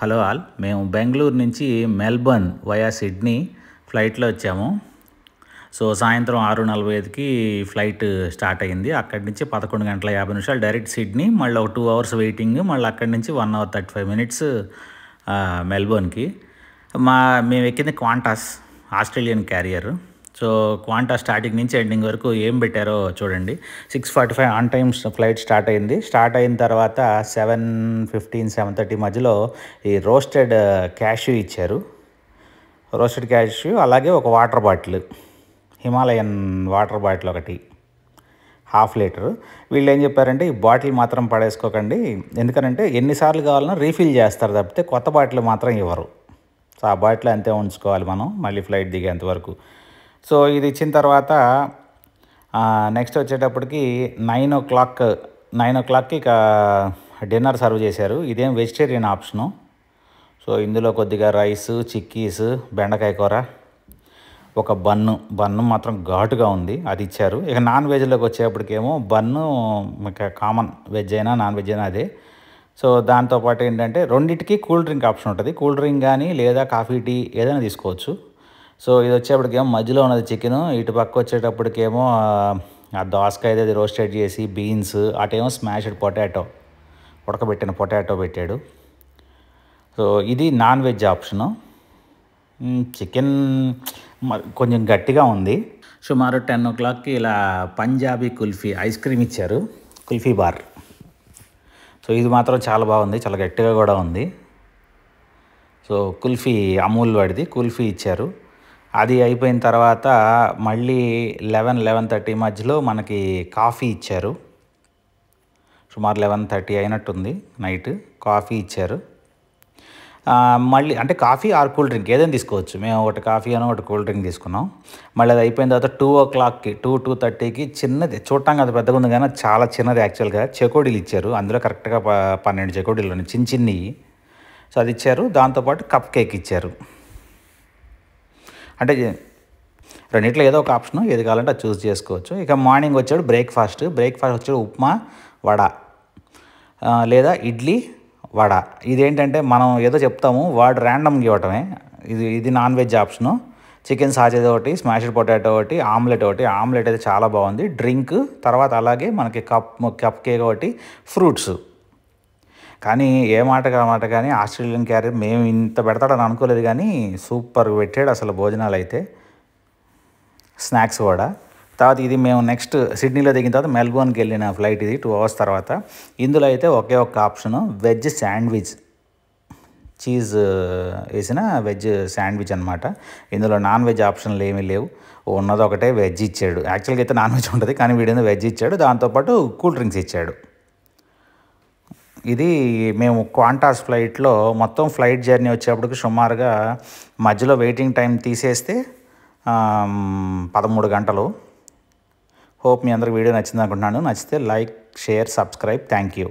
hello all మేము బెంగళూరు నుంచి Melbourne via Sydney ఫ్లైట్లో వచ్చాము సో సాయంత్రం ఆరు నలభై ఐదుకి ఫ్లైట్ స్టార్ట్ అయింది అక్కడి నుంచి పదకొండు గంటల యాభై నిమిషాలు డైరెక్ట్ సిడ్నీ మళ్ళీ ఒక టూ అవర్స్ వెయిటింగ్ మళ్ళీ అక్కడి నుంచి one hour thirty five minutes మెల్బోర్న్కి మా మేము ఎక్కింది Qantas Australian carrier so Qantas starting నుంచి ఎండింగ్ వరకు ఏం పెట్టారో చూడండి six forty five on times flight start అయింది స్టార్ట్ అయిన తర్వాత సెవెన్ ఫిఫ్టీన్ సెవెన్ థర్టీ మధ్యలో ఈ రోస్టెడ్ క్యాష్యూ ఇచ్చారు రోస్టెడ్ క్యాష్యూ అలాగే ఒక water bottle Himalayan water bottle ఒకటి హాఫ్ లీటర్ వీళ్ళు ఏం చెప్పారంటే ఈ బాటిల్ మాత్రం పడేసుకోకండి ఎందుకంటే ఎన్నిసార్లు కావాలన్నా రీఫిల్ చేస్తారు తప్పితే కొత్త బాటిల్ మాత్రం ఇవ్వరు సో ఆ బాటిల్ అంతే ఉంచుకోవాలి మనం మళ్ళీ ఫ్లైట్ దిగేంత వరకు సో ఇది ఇచ్చిన తర్వాత నెక్స్ట్ వచ్చేటప్పటికి నైన్ ఓ క్లాక్ నైన్ ఓ క్లాక్కి ఇక డిన్నర్ సర్వ్ చేశారు ఇదేం వెజిటేరియన్ ఆప్షను సో ఇందులో కొద్దిగా రైస్ చిక్కీస్ బెండకాయ కూర ఒక బన్ను బన్ను మాత్రం ఘాటుగా ఉంది అది ఇచ్చారు ఇక నాన్ వెజ్లోకి వచ్చేప్పటికేమో బన్ను ఇక కామన్ వెజ్ అయినా నాన్ వెజ్ అయినా అదే సో దాంతోపాటు ఏంటంటే రెండింటికి కూల్ డ్రింక్ ఆప్షన్ ఉంటుంది కూల్ డ్రింక్ కానీ లేదా కాఫీ టీ ఏదైనా తీసుకోవచ్చు సో ఇది వచ్చేప్పటికేమో మధ్యలో ఉన్నది చికెన్ ఇటు పక్క వచ్చేటప్పటికేమో ఆ దోసకాయ అది రోస్టెడ్ చేసి బీన్స్ అటేమో స్మాష్డ్ పొటాటో ఉడకబెట్టిన పొటాటో పెట్టాడు సో ఇది నాన్ వెజ్ ఆప్షను చికెన్ కొంచెం గట్టిగా ఉంది సుమారు టెన్ ఓ క్లాక్కి ఇలా పంజాబీ కుల్ఫీ ఐస్ క్రీమ్ ఇచ్చారు కుల్ఫీ బార్ సో ఇది మాత్రం చాలా బాగుంది చాలా గట్టిగా కూడా ఉంది సో కుల్ఫీ అమూల్ వాడిది కుల్ఫీ ఇచ్చారు అది అయిపోయిన తర్వాత మళ్ళీ లెవెన్ లెవెన్ థర్టీ మధ్యలో మనకి కాఫీ ఇచ్చారు సుమారు లెవెన్ థర్టీ అయినట్టుంది నైట్ కాఫీ ఇచ్చారు మళ్ళీ అంటే కాఫీ ఆర్ కూల్ డ్రింక్ ఏదైనా తీసుకోవచ్చు మేము ఒకటి కాఫీ అని ఒకటి కూల్ డ్రింక్ తీసుకున్నాం మళ్ళీ అది అయిపోయిన తర్వాత టూ ఓ క్లాక్కి టూ టూ థర్టీకి చిన్నది చూడటానికి అది పెద్దగా ఉంది కానీ చాలా చిన్నది యాక్చువల్గా చెకోడీలు ఇచ్చారు అందులో కరెక్ట్గా ప పన్నెండు చెకోడీలు ఉన్నాయి చిన్న చిన్నవి సో అది ఇచ్చారు దాంతోపాటు కప్ కేక్ ఇచ్చారు అంటే రెండిట్లో ఏదో ఒక ఆప్షన్ ఏది కావాలంటే అది చూస్ చేసుకోవచ్చు ఇక మార్నింగ్ వచ్చాడు బ్రేక్ఫాస్ట్ బ్రేక్ఫాస్ట్ వచ్చాడు ఉప్మా వడ లేదా ఇడ్లీ వడ ఇదేంటంటే మనం ఏదో చెప్తాము వాడు ర్యాండమ్గా ఇవ్వటమే ఇది ఇది నాన్ వెజ్ ఆప్షను చికెన్ సాచేది ఒకటి స్మాష్డ్ పొటాటో ఒకటి ఆమ్లెట్ ఒకటి ఆమ్లెట్ అయితే చాలా బాగుంది డ్రింక్ తర్వాత అలాగే మనకి కప్ కప్ కేక్ ఒకటి ఫ్రూట్స్ కానీ ఏ మాటగా మాట కానీ ఆస్ట్రేలియన్ క్యారీ మేము ఇంత పెడతాడని అనుకోలేదు కానీ సూపర్ పెట్టాడు అసలు భోజనాలు అయితే స్నాక్స్ కూడా తర్వాత ఇది మేము నెక్స్ట్ సిడ్నీలో దిగిన తర్వాత మెల్బోర్న్కి వెళ్ళిన ఫ్లైట్ ఇది టూ అవర్స్ తర్వాత ఇందులో అయితే ఒకే ఒక్క ఆప్షన్ వెజ్ శాండ్విచ్ చీజ్ వేసిన వెజ్ శాండ్విచ్ అనమాట ఇందులో నాన్ వెజ్ ఆప్షన్లు ఏమీ లేవు ఉన్నదొకటే వెజ్ ఇచ్చాడు యాక్చువల్గా అయితే నాన్ వెజ్ ఉంటుంది కానీ వీడేదో వెజ్ ఇచ్చాడు దాంతోపాటు కూల్ డ్రింక్స్ ఇచ్చాడు ఇది మేము క్వాంటాస్ ఫ్లైట్లో మొత్తం ఫ్లైట్ జర్నీ వచ్చేప్పటికి సుమారుగా మధ్యలో వెయిటింగ్ టైం తీసేస్తే పదమూడు గంటలు హోప్ మీ అందరికి వీడియో నచ్చింది అనుకుంటున్నాను నచ్చితే like share subscribe thank you